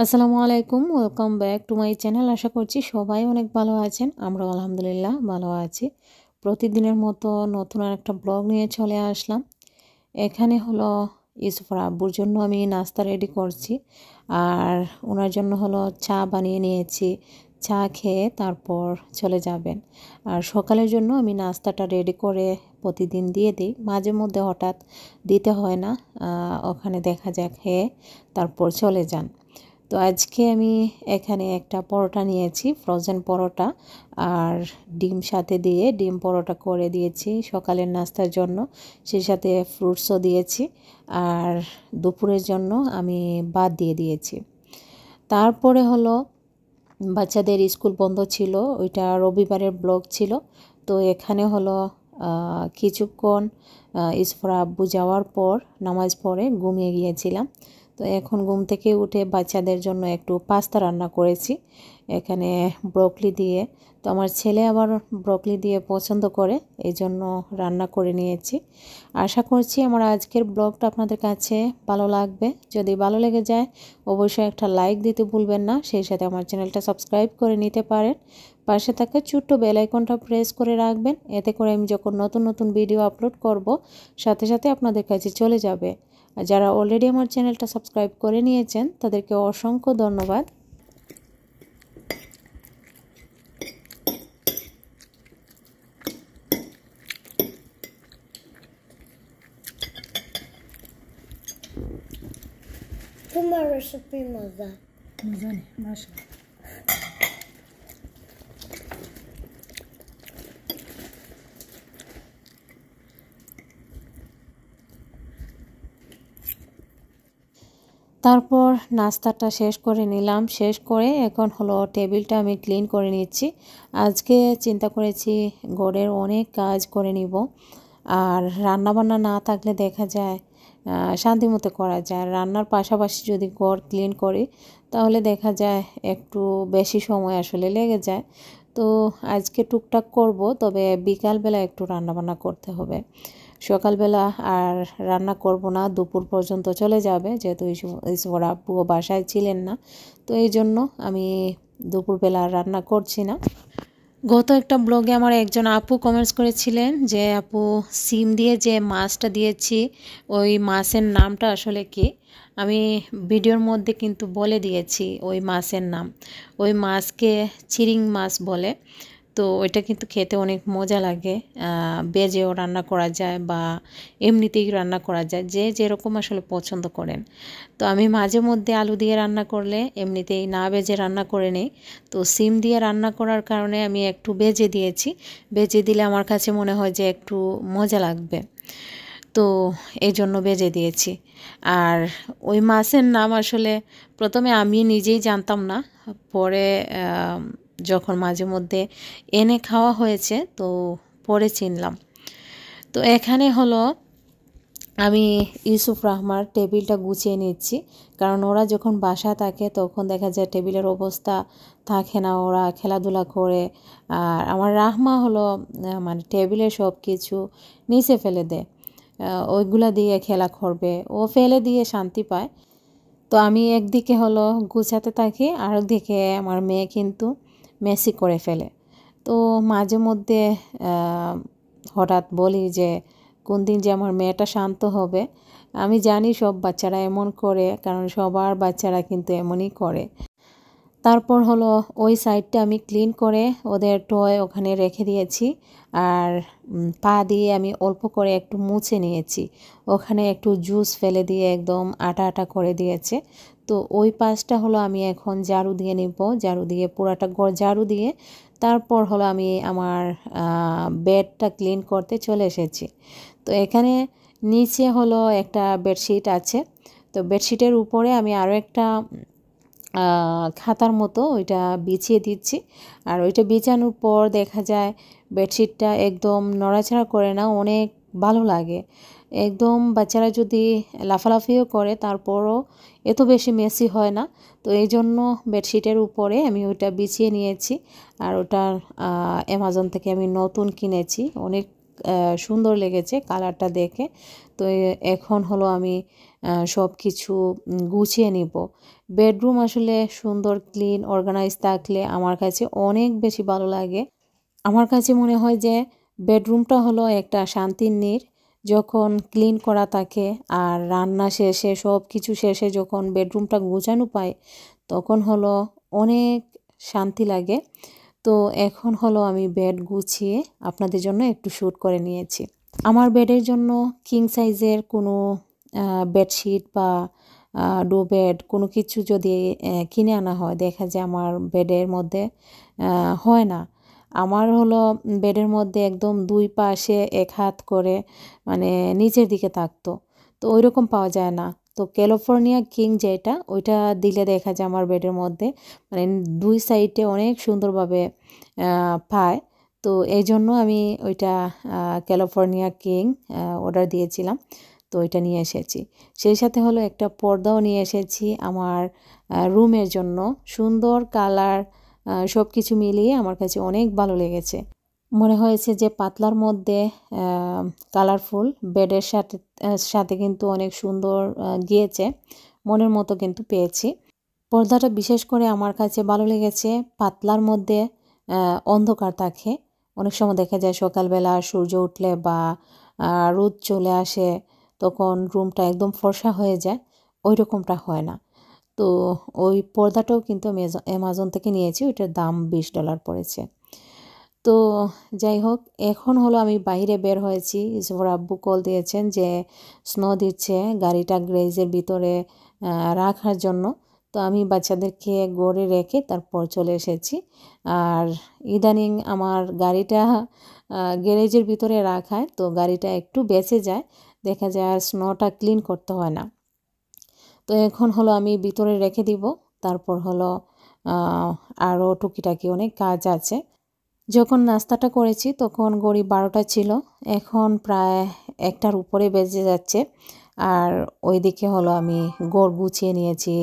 আসসালামু আলাইকুম welcome back to my channel আশা করছি সবাই অনেক ভালো আছেন আমরা আলহামদুলিল্লাহ ভালো আছি প্রতিদিনের মতো নতুন আর একটা ব্লগ নিয়ে চলে আসলাম এখানে হলো ইউসুফর আব্বুর জন্য আমি নাস্তা রেডি করছি আর ওনার জন্য হলো চা বানিয়ে নিয়েছি চা খেয়ে তারপর চলে যাবেন আর সকালের জন্য আমি নাস্তাটা রেডি করে প্রতিদিন দিয়ে দিই মাঝে মধ্যে হঠাৎ দিতে হয় না ওখানে দেখা যাক খেয়ে তারপর চলে যান তো আজকে আমি এখানে একটা পরোটা নিয়েছি ফ্রোজেন পরোটা আর ডিম সাথে দিয়ে ডিম পরোটা করে দিয়েছি সকালের নাস্তার জন্য সেই সাথে ফ্রুটসও দিয়েছি আর দুপুরের জন্য আমি বাদ দিয়ে দিয়েছি তারপরে হলো বাচ্চাদের স্কুল বন্ধ ছিল ওইটা রবিবারের ব্লগ ছিল তো এখানে হলো কিছুক্ষণ ইসফর আব্বু যাওয়ার পর নামাজ পড়ে ঘুমিয়ে গিয়েছিলাম তো এখন ঘুম থেকে উঠে বাচ্চাদের জন্য একটু পাস্তা রান্না করেছি এখানে ব্রকলি দিয়ে তো আমার ছেলে আবার ব্রকলি দিয়ে পছন্দ করে এই জন্য রান্না করে নিয়েছি আশা করছি আমার আজকের ব্লগটা আপনাদের কাছে ভালো লাগবে যদি ভালো লেগে যায় অবশ্যই একটা লাইক দিতে ভুলবেন না সেই সাথে আমার চ্যানেলটা সাবস্ক্রাইব করে নিতে পারেন পাশে থাকা ছোট্ট বেলাইকনটা প্রেস করে রাখবেন এতে করে আমি যখন নতুন নতুন ভিডিও আপলোড করব সাথে সাথে আপনাদের কাছে চলে যাবে যারা অলরেডি আমার চ্যানেলটা সাবস্ক্রাইব করে নিয়েছেন তাদেরকে অসংখ্য ধন্যবাদ তোমার রেসিপি মজা মজা নেই মাসা তারপর নাস্তাটা শেষ করে নিলাম শেষ করে এখন হলো টেবিলটা আমি ক্লিন করে নিচ্ছি আজকে চিন্তা করেছি গোড়ের অনেক কাজ করে নিব আর রান্নাবান্না না থাকলে দেখা যায় শান্তি মতো করা যায় রান্নার পাশাপাশি যদি গড় ক্লিন করি তাহলে দেখা যায় একটু বেশি সময় আসলে লেগে যায় তো আজকে টুকটাক করব তবে বিকালবেলা একটু রান্নাবান্না করতে হবে সকালবেলা আর রান্না করব না দুপুর পর্যন্ত চলে যাবে যেহেতু ঈশ্বর আব্বু বাসায় ছিলেন না তো এই জন্য আমি দুপুরবেলা রান্না করছি না গত একটা ব্লগে আমার একজন আপু কমেন্টস করেছিলেন যে আপু সিম দিয়ে যে মাছটা দিয়েছি ওই মাছের নামটা আসলে কি আমি ভিডিওর মধ্যে কিন্তু বলে দিয়েছি ওই মাছের নাম ওই মাছকে চিরিং মাছ বলে তো ওইটা কিন্তু খেতে অনেক মজা লাগে বেজেও রান্না করা যায় বা এমনিতেই রান্না করা যায় যে যেরকম আসলে পছন্দ করেন তো আমি মাঝে মধ্যে আলু দিয়ে রান্না করলে এমনিতেই না বেজে রান্না করে নিই তো সিম দিয়ে রান্না করার কারণে আমি একটু বেজে দিয়েছি বেজে দিলে আমার কাছে মনে হয় যে একটু মজা লাগবে তো এই জন্য বেজে দিয়েছি আর ওই মাছের নাম আসলে প্রথমে আমি নিজেই জানতাম না পরে যখন মাঝে মধ্যে এনে খাওয়া হয়েছে তো পরে চিনলাম তো এখানে হলো আমি ইউসুফ রহমার টেবিলটা গুছিয়ে নিচ্ছি কারণ ওরা যখন বাসা থাকে তখন দেখা যায় টেবিলের অবস্থা থাকে না ওরা খেলাধুলা করে আর আমার রাহমা হলো মানে টেবিলে সব কিছু নিচে ফেলে দেয় ওইগুলা দিয়ে খেলা করবে ও ফেলে দিয়ে শান্তি পায় তো আমি একদিকে হলো গুছাতে থাকি আরেকদিকে আমার মেয়ে কিন্তু মেসি করে ফেলে তো মাঝে মধ্যে হঠাৎ বলি যে কোন দিন যে আমার মেয়েটা শান্ত হবে আমি জানি সব বাচ্চারা এমন করে কারণ সবার বাচ্চারা কিন্তু এমনই করে তারপর হলো ওই সাইডটা আমি ক্লিন করে ওদের টয় ওখানে রেখে দিয়েছি আর পা দিয়ে আমি অল্প করে একটু মুছে নিয়েছি ওখানে একটু জুস ফেলে দিয়ে একদম আটা আটা করে দিয়েছে তো ওই পাশটা হলো আমি এখন ঝাড়ু দিয়ে নিব ঝাড়ু দিয়ে পুরাটা ঝাড়ু দিয়ে তারপর হলো আমি আমার বেডটা ক্লিন করতে চলে এসেছি তো এখানে নিচে হলো একটা বেডশিট আছে তো বেডশিটের উপরে আমি আরও একটা খাতার মতো ওইটা বিছিয়ে দিচ্ছি আর ওইটা বিছানোর পর দেখা যায় বেডশিটটা একদম নড়াচড়া করে না অনেক ভালো লাগে একদম বাচ্চারা যদি লাফালাফিও করে তারপরও এত বেশি মেসি হয় না তো এই জন্য বেডশিটের উপরে আমি ওইটা বিছিয়ে নিয়েছি আর ওটা অ্যামাজন থেকে আমি নতুন কিনেছি অনেক সুন্দর লেগেছে কালারটা দেখে তো এখন হলো আমি সব কিছু গুছিয়ে নিব বেডরুম আসলে সুন্দর ক্লিন অর্গানাইজ থাকলে আমার কাছে অনেক বেশি ভালো লাগে আমার কাছে মনে হয় যে বেডরুমটা হলো একটা শান্তির নির যখন ক্লিন করা থাকে আর রান্না শেষে সব কিছু শেষে যখন বেডরুমটা গোছানো পায় তখন হলো অনেক শান্তি লাগে তো এখন হলো আমি বেড গুছিয়ে আপনাদের জন্য একটু শ্যুট করে নিয়েছি আমার বেডের জন্য কিং সাইজের কোনো বেডশিট বা ডো বেড কোনো কিছু যদি কিনে আনা হয় দেখা যায় আমার বেডের মধ্যে হয় না আমার হলো বেডের মধ্যে একদম দুই পাশে এক হাত করে মানে নিচের দিকে থাকতো তো ওই রকম পাওয়া যায় না তো ক্যালিফোর্নিয়া কিং যেটা ওইটা দিলে দেখা যায় আমার বেডের মধ্যে মানে দুই সাইডে অনেক সুন্দরভাবে পায় তো এই জন্য আমি ওইটা ক্যালিফোর্নিয়া কিং অর্ডার দিয়েছিলাম তো ওইটা নিয়ে এসেছি সেই সাথে হলো একটা পর্দাও নিয়ে এসেছি আমার রুমের জন্য সুন্দর কালার সব কিছু মিলিয়ে আমার কাছে অনেক ভালো লেগেছে মনে হয়েছে যে পাতলার মধ্যে কালারফুল বেডের সাথে সাথে কিন্তু অনেক সুন্দর গিয়েছে মনের মতো কিন্তু পেয়েছি পর্দাটা বিশেষ করে আমার কাছে ভালো লেগেছে পাতলার মধ্যে অন্ধকার থাকে অনেক সময় দেখা যায় সকালবেলা সূর্য উঠলে বা রোদ চলে আসে তখন রুমটা একদম ফর্সা হয়ে যায় ওই রকমটা হয় না তো ওই পর্দাটাও কিন্তু আমি অ্যামাজন থেকে নিয়েছি ওইটার দাম বিশ ডলার পড়েছে তো যাই হোক এখন হলো আমি বাইরে বের হয়েছি ইসফর আব্বু কল দিয়েছেন যে স্নো দিচ্ছে গাড়িটা গ্রেজের ভিতরে রাখার জন্য তো আমি বাচ্চাদেরকে গড়ে রেখে তারপর চলে এসেছি আর ইদানিং আমার গাড়িটা গ্যারেজের ভিতরে রাখায় তো গাড়িটা একটু বেঁচে যায় দেখা যায় আর স্নোটা ক্লিন করতে হয় না তো এখন হলো আমি ভিতরে রেখে দিব তারপর হলো আরও টুকিটাকি অনেক কাজ আছে যখন নাস্তাটা করেছি তখন গড়ি বারোটা ছিল এখন প্রায় একটার উপরে বেজে যাচ্ছে আর ওইদিকে হলো আমি গড় গুছিয়ে নিয়েছি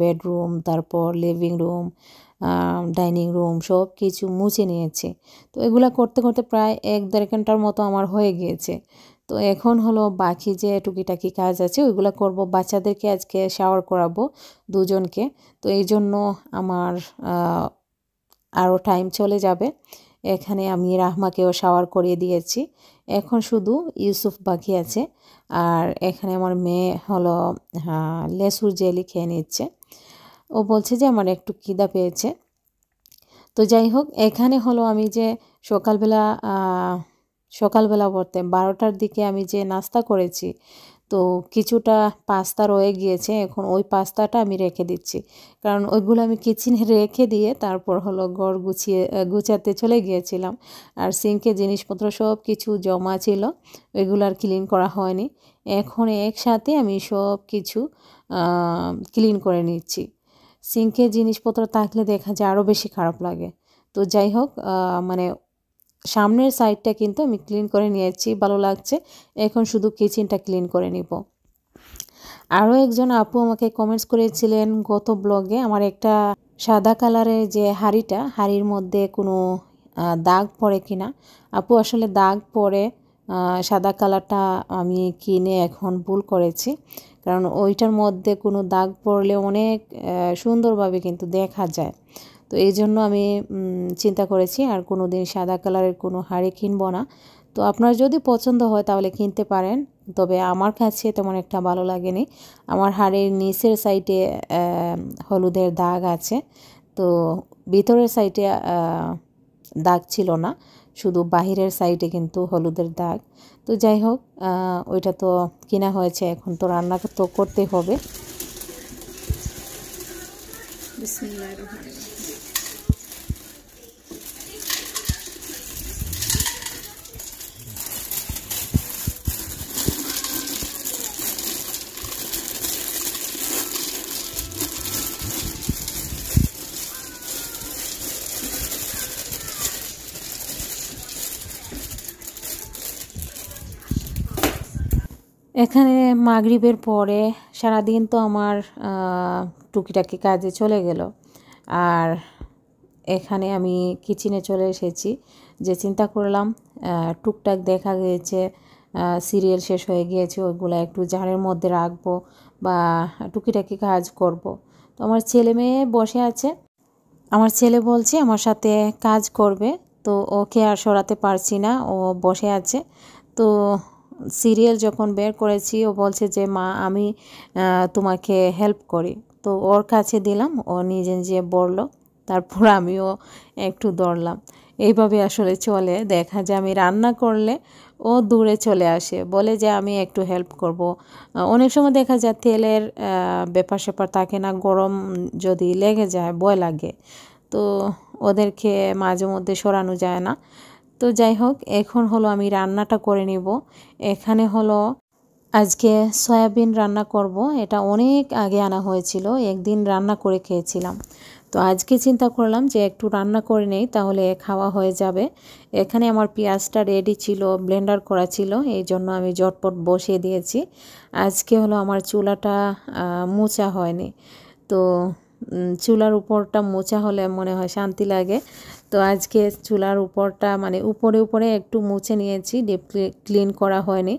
বেডরুম তারপর লিভিং রুম ডাইনিং রুম সব কিছু মুছে নিয়েছি তো এগুলো করতে করতে প্রায় এক দেড় ঘন্টার মতো আমার হয়ে গিয়েছে তো এখন হলো বাকি যে টুকিটাকি কাজ আছে ওইগুলো করব বাচ্চাদেরকে আজকে শাওয়ার করাবো দুজনকে তো এই জন্য আমার আরও টাইম চলে যাবে এখানে আমি রাহমাকেও শাওয়ার করিয়ে দিয়েছি এখন শুধু ইউসুফ বাকি আছে আর এখানে আমার মেয়ে হলো লেসুর জেলি খেয়ে নিচ্ছে ও বলছে যে আমার একটু কিদা পেয়েছে তো যাই হোক এখানে হলো আমি যে সকালবেলা সকালবেলা বলতে বারোটার দিকে আমি যে নাস্তা করেছি তো কিছুটা পাস্তা রয়ে গিয়েছে এখন ওই পাস্তাটা আমি রেখে দিচ্ছি কারণ ওইগুলো আমি কিচেনে রেখে দিয়ে তারপর হলো গড় গুছিয়ে গুছাতে চলে গিয়েছিলাম আর সিঙ্কে জিনিসপত্র সব কিছু জমা ছিল ওইগুলো আর ক্লিন করা হয়নি এখন একসাথে আমি সব কিছু ক্লিন করে নিচ্ছি সিঙ্কে জিনিসপত্র থাকলে দেখা যায় আরও বেশি খারাপ লাগে তো যাই হোক মানে সামনের সাইডটা কিন্তু আমি ক্লিন করে নিয়েছি ভালো লাগছে এখন শুধু কিচেনটা ক্লিন করে নিব আরও একজন আপু আমাকে কমেন্টস করেছিলেন গত ব্লগে আমার একটা সাদা কালারের যে হাড়িটা হাড়ির মধ্যে কোনো দাগ পড়ে কিনা আপু আসলে দাগ পড়ে সাদা কালারটা আমি কিনে এখন ভুল করেছি কারণ ওইটার মধ্যে কোনো দাগ পড়লে অনেক সুন্দরভাবে কিন্তু দেখা যায় তো এই জন্য আমি চিন্তা করেছি আর কোনো দিন সাদা কালারের কোনো হাড়ি কিনবো না তো আপনার যদি পছন্দ হয় তাহলে কিনতে পারেন তবে আমার কাছে তেমন একটা ভালো লাগেনি আমার হাড়ের নিচের সাইডে হলুদের দাগ আছে তো ভিতরের সাইডে দাগ ছিল না শুধু বাহিরের সাইডে কিন্তু হলুদের দাগ তো যাই হোক ওইটা তো কিনা হয়েছে এখন তো রান্না তো করতে হবে বিসমিল্লাহির রহমানির এখানে মাগরিবের পরে সারাদিন তো আমার টুকিটাকি কাজে চলে গেল আর এখানে আমি কিচেনে চলে এসেছি যে চিন্তা করলাম টুকটাক দেখা গিয়েছে সিরিয়াল শেষ হয়ে গিয়েছে ওইগুলো একটু জারের মধ্যে রাখবো বা টুকিটাকি কাজ করব। তো আমার ছেলে মেয়ে বসে আছে আমার ছেলে বলছে আমার সাথে কাজ করবে তো ওকে আর সরাতে পারছি না ও বসে আছে তো সিরিয়াল যখন বের করেছি ও বলছে যে মা আমি তোমাকে হেল্প করি তো ওর কাছে দিলাম ও নিজে নিজে বললো তারপর আমিও একটু দৌড়লাম এইভাবে আসলে চলে দেখা যায় আমি রান্না করলে ও দূরে চলে আসে বলে যে আমি একটু হেল্প করব অনেক সময় দেখা যায় তেলের ব্যাপার স্যাপার থাকে না গরম যদি লেগে যায় ভয় লাগে তো ওদেরকে মাঝে মধ্যে সরানো যায় না তো যাই হোক এখন হলো আমি রান্নাটা করে নেব এখানে হলো আজকে সয়াবিন রান্না করব এটা অনেক আগে আনা হয়েছিল একদিন রান্না করে খেয়েছিলাম তো আজকে চিন্তা করলাম যে একটু রান্না করে নেই তাহলে খাওয়া হয়ে যাবে এখানে আমার পেঁয়াজটা রেডি ছিল ব্লেন্ডার করা ছিল এই জন্য আমি জটপট বসিয়ে দিয়েছি আজকে হলো আমার চুলাটা মোচা হয়নি তো চুলার উপরটা মোচা হলে মনে হয় শান্তি লাগে তো আজকে চুলার উপরটা মানে উপরে উপরে একটু মুছে নিয়েছি ডিপ ক্লিন করা হয়নি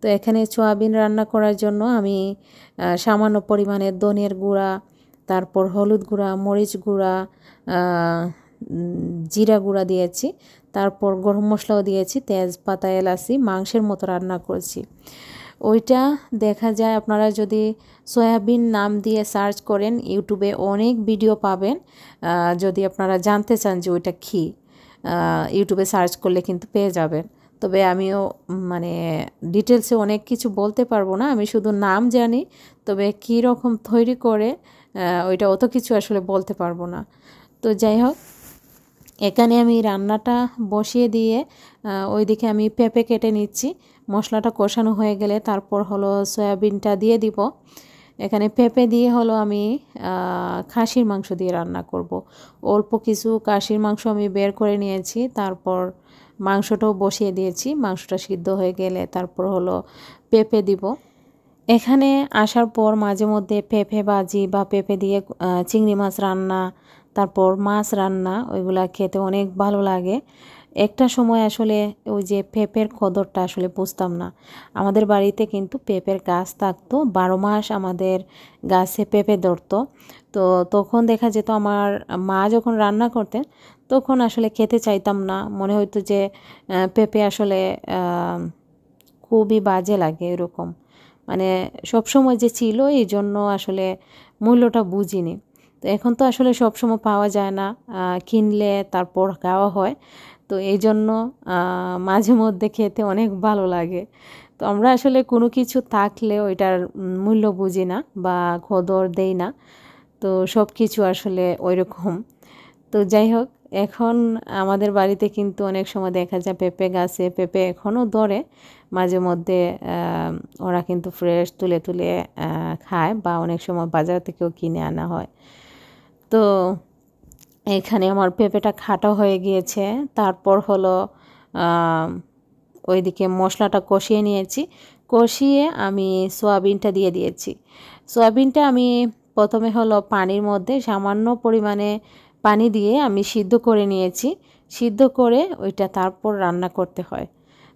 তো এখানে সোয়াবিন রান্না করার জন্য আমি সামান্য পরিমাণে ধনের গুঁড়া তারপর হলুদ গুঁড়া মরিচ গুঁড়া জিরা গুঁড়া দিয়েছি তারপর গরম মশলাও দিয়েছি তেজপাতা এলাচি মাংসের মতো রান্না করেছি ওইটা দেখা যায় আপনারা যদি সয়াবিন নাম দিয়ে সার্চ করেন ইউটিউবে অনেক ভিডিও পাবেন যদি আপনারা জানতে চান যে ওইটা কি ইউটিউবে সার্চ করলে কিন্তু পেয়ে যাবেন তবে আমিও মানে ডিটেলসে অনেক কিছু বলতে পারবো না আমি শুধু নাম জানি তবে কী রকম তৈরি করে ওইটা অত কিছু আসলে বলতে পারবো না তো যাই হোক এখানে আমি রান্নাটা বসিয়ে দিয়ে ওইদিকে আমি পেঁপে কেটে নিচ্ছি মশলাটা কষানো হয়ে গেলে তারপর হলো সয়াবিনটা দিয়ে দিব এখানে পেঁপে দিয়ে হলো আমি খাসির মাংস দিয়ে রান্না করব। অল্প কিছু খাসির মাংস আমি বের করে নিয়েছি তারপর মাংসটাও বসিয়ে দিয়েছি মাংসটা সিদ্ধ হয়ে গেলে তারপর হলো পেঁপে দিব এখানে আসার পর মাঝে মধ্যে পেঁপে ভাজি বা পেঁপে দিয়ে চিংড়ি মাছ রান্না তারপর মাছ রান্না ওইগুলা খেতে অনেক ভালো লাগে একটা সময় আসলে ওই যে পেঁপের কদরটা আসলে বুঝতাম না আমাদের বাড়িতে কিন্তু পেঁপের গাছ থাকতো বারো মাস আমাদের গাছে পেঁপে ধরতো তো তখন দেখা যেত আমার মা যখন রান্না করতেন তখন আসলে খেতে চাইতাম না মনে হইতো যে পেঁপে আসলে খুবই বাজে লাগে এরকম মানে সবসময় যে ছিল এই জন্য আসলে মূল্যটা বুঝিনি তো এখন তো আসলে সবসময় পাওয়া যায় না কিনলে তারপর খাওয়া হয় তো এই জন্য মাঝে মধ্যে খেতে অনেক ভালো লাগে তো আমরা আসলে কোনো কিছু থাকলে ওইটার মূল্য বুঝি না বা খদর দেই না তো সব কিছু আসলে ওই রকম তো যাই হোক এখন আমাদের বাড়িতে কিন্তু অনেক সময় দেখা যায় পেঁপে গাছে পেঁপে এখনও ধরে মাঝে মধ্যে ওরা কিন্তু ফ্রেশ তুলে তুলে খায় বা অনেক সময় বাজার থেকেও কিনে আনা হয় তো এখানে আমার পেঁপেটা খাটা হয়ে গিয়েছে তারপর হলো ওইদিকে মশলাটা কষিয়ে নিয়েছি কষিয়ে আমি সোয়াবিনটা দিয়ে দিয়েছি সোয়াবিনটা আমি প্রথমে হলো পানির মধ্যে সামান্য পরিমাণে পানি দিয়ে আমি সিদ্ধ করে নিয়েছি সিদ্ধ করে ওইটা তারপর রান্না করতে হয়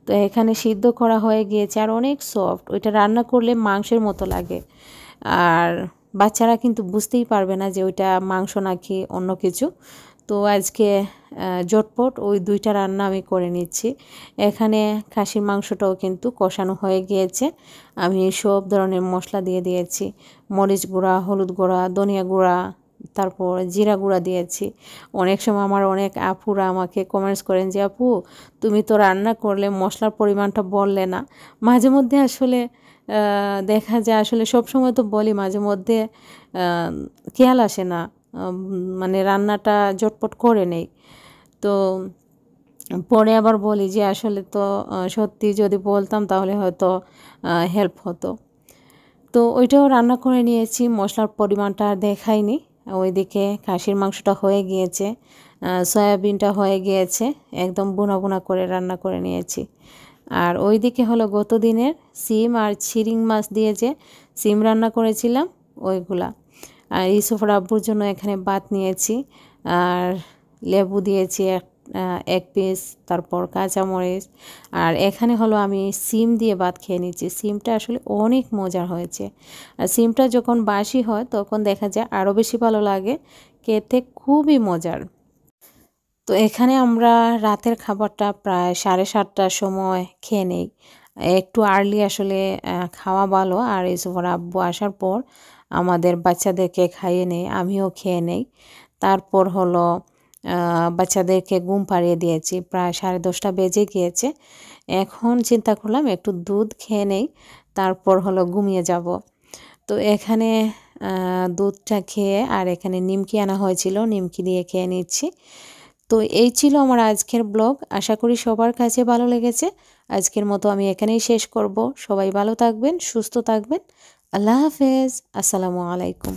তো এখানে সিদ্ধ করা হয়ে গিয়েছে আর অনেক সফট ওইটা রান্না করলে মাংসের মতো লাগে আর বাচ্চারা কিন্তু বুঝতেই পারবে না যে ওইটা মাংস নাকি অন্য কিছু তো আজকে জটপট ওই দুইটা রান্না আমি করে নিচ্ছি এখানে খাসির মাংসটাও কিন্তু কষানো হয়ে গিয়েছে আমি সব ধরনের মশলা দিয়ে দিয়েছি মরিচ গুঁড়া হলুদ গুঁড়া ধনিয়া গুঁড়া তারপর জিরা গুঁড়া দিয়েছি অনেক সময় আমার অনেক আপুরা আমাকে কমেন্টস করেন যে আপু তুমি তো রান্না করলে মশলার পরিমাণটা বললে না মাঝে মধ্যে আসলে দেখা যায় আসলে সব সময় তো বলি মাঝে মধ্যে খেয়াল আসে না মানে রান্নাটা জটপট করে নেই তো পরে আবার বলি যে আসলে তো সত্যি যদি বলতাম তাহলে হয়তো হেল্প হতো তো ওইটাও রান্না করে নিয়েছি মশলার পরিমাণটা আর দেখাইনি ওইদিকে খাসির মাংসটা হয়ে গিয়েছে সয়াবিনটা হয়ে গিয়েছে একদম বোনা বোনা করে রান্না করে নিয়েছি আর ওই দিকে হলো গত দিনের সিম আর ছিরিং মাছ দিয়ে যে সিম রান্না করেছিলাম ওইগুলা আর ইউসুফ রাব্বুর জন্য এখানে বাত নিয়েছি আর লেবু দিয়েছি এক পিস তারপর কাঁচামরিচ আর এখানে হলো আমি সিম দিয়ে বাত খেয়ে নিচ্ছি সিমটা আসলে অনেক মজার হয়েছে আর সিমটা যখন বাসি হয় তখন দেখা যায় আরও বেশি ভালো লাগে খেতে খুবই মজার তো এখানে আমরা রাতের খাবারটা প্রায় সাড়ে সাতটার সময় খেয়ে নেই একটু আর্লি আসলে খাওয়া ভালো আর ইউসুফর আব্বু আসার পর আমাদের বাচ্চাদেরকে খাইয়ে নেই আমিও খেয়ে নেই তারপর হলো বাচ্চাদেরকে ঘুম পাড়িয়ে দিয়েছি প্রায় সাড়ে দশটা বেজে গিয়েছে এখন চিন্তা করলাম একটু দুধ খেয়ে নেই তারপর হলো ঘুমিয়ে যাব তো এখানে দুধটা খেয়ে আর এখানে নিমকি আনা হয়েছিল নিমকি দিয়ে খেয়ে নিচ্ছি তো এই ছিল আমার আজকের ব্লগ আশা করি সবার কাছে ভালো লেগেছে আজকের মতো আমি এখানেই শেষ করব সবাই ভালো থাকবেন সুস্থ থাকবেন আল্লাহ হাফেজ আসসালামু আলাইকুম